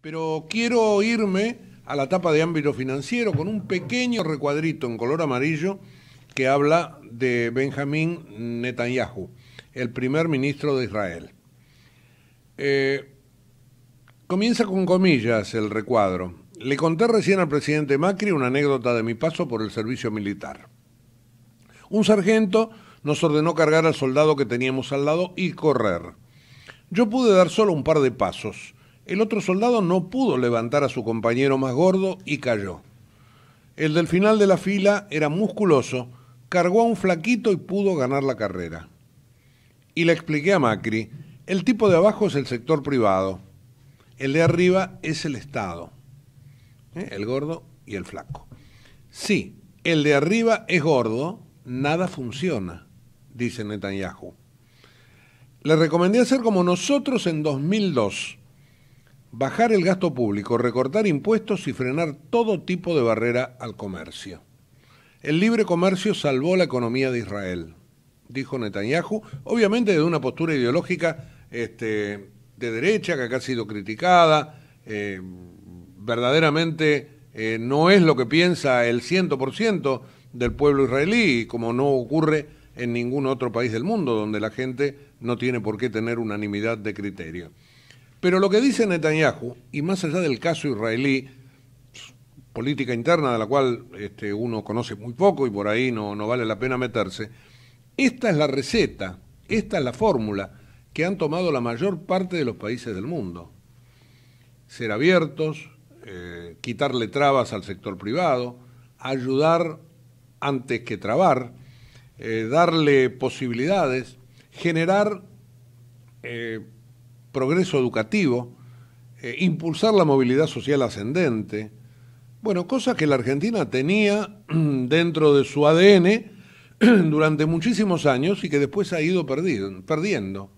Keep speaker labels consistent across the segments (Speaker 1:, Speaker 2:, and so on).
Speaker 1: Pero quiero irme a la etapa de ámbito financiero con un pequeño recuadrito en color amarillo que habla de Benjamín Netanyahu, el primer ministro de Israel. Eh, comienza con comillas el recuadro. Le conté recién al presidente Macri una anécdota de mi paso por el servicio militar. Un sargento nos ordenó cargar al soldado que teníamos al lado y correr. Yo pude dar solo un par de pasos el otro soldado no pudo levantar a su compañero más gordo y cayó. El del final de la fila era musculoso, cargó a un flaquito y pudo ganar la carrera. Y le expliqué a Macri, el tipo de abajo es el sector privado, el de arriba es el Estado, ¿Eh? el gordo y el flaco. Sí, el de arriba es gordo, nada funciona, dice Netanyahu. Le recomendé hacer como nosotros en 2002 bajar el gasto público, recortar impuestos y frenar todo tipo de barrera al comercio. El libre comercio salvó la economía de Israel, dijo Netanyahu, obviamente desde una postura ideológica este, de derecha que acá ha sido criticada, eh, verdaderamente eh, no es lo que piensa el 100% del pueblo israelí, como no ocurre en ningún otro país del mundo donde la gente no tiene por qué tener unanimidad de criterio. Pero lo que dice Netanyahu, y más allá del caso israelí, política interna de la cual este, uno conoce muy poco y por ahí no, vale la pena meterse, esta es la receta, esta es la fórmula que han tomado la mayor parte de los países del mundo. Ser abiertos, eh, quitarle trabas al sector privado, ayudar antes que trabar, eh, darle posibilidades, generar eh, progreso educativo, eh, impulsar la movilidad social ascendente, bueno, cosas que la Argentina tenía dentro de su ADN durante muchísimos años y que después ha ido perdiendo.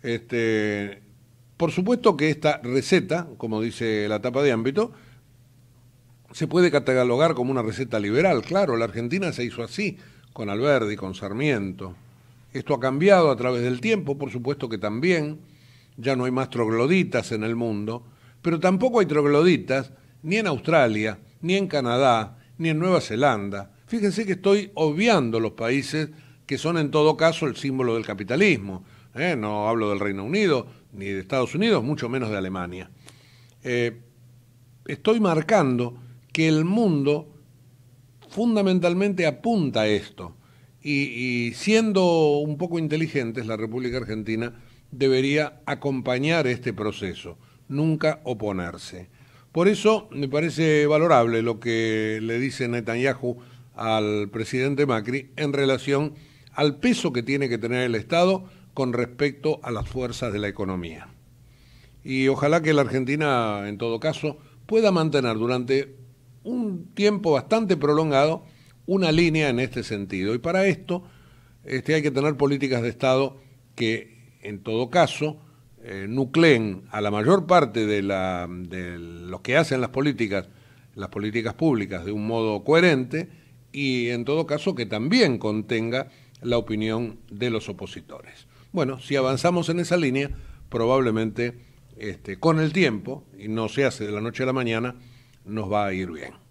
Speaker 1: Este, por supuesto que esta receta, como dice la tapa de ámbito, se puede catalogar como una receta liberal. Claro, la Argentina se hizo así, con Alberti, con Sarmiento. Esto ha cambiado a través del tiempo, por supuesto que también ya no hay más trogloditas en el mundo, pero tampoco hay trogloditas ni en Australia, ni en Canadá, ni en Nueva Zelanda. Fíjense que estoy obviando los países que son en todo caso el símbolo del capitalismo. ¿eh? No hablo del Reino Unido, ni de Estados Unidos, mucho menos de Alemania. Eh, estoy marcando que el mundo fundamentalmente apunta a esto. Y, y siendo un poco inteligentes, la República Argentina debería acompañar este proceso, nunca oponerse. Por eso me parece valorable lo que le dice Netanyahu al presidente Macri en relación al peso que tiene que tener el Estado con respecto a las fuerzas de la economía. Y ojalá que la Argentina, en todo caso, pueda mantener durante un tiempo bastante prolongado una línea en este sentido. Y para esto este, hay que tener políticas de Estado que en todo caso, eh, nucleen a la mayor parte de, los que hacen las políticas, las políticas públicas de un modo coherente y en todo caso que también contenga la opinión de los opositores. Bueno, si avanzamos en esa línea, probablemente este, con el tiempo, y no se hace de la noche a la mañana, nos va a ir bien.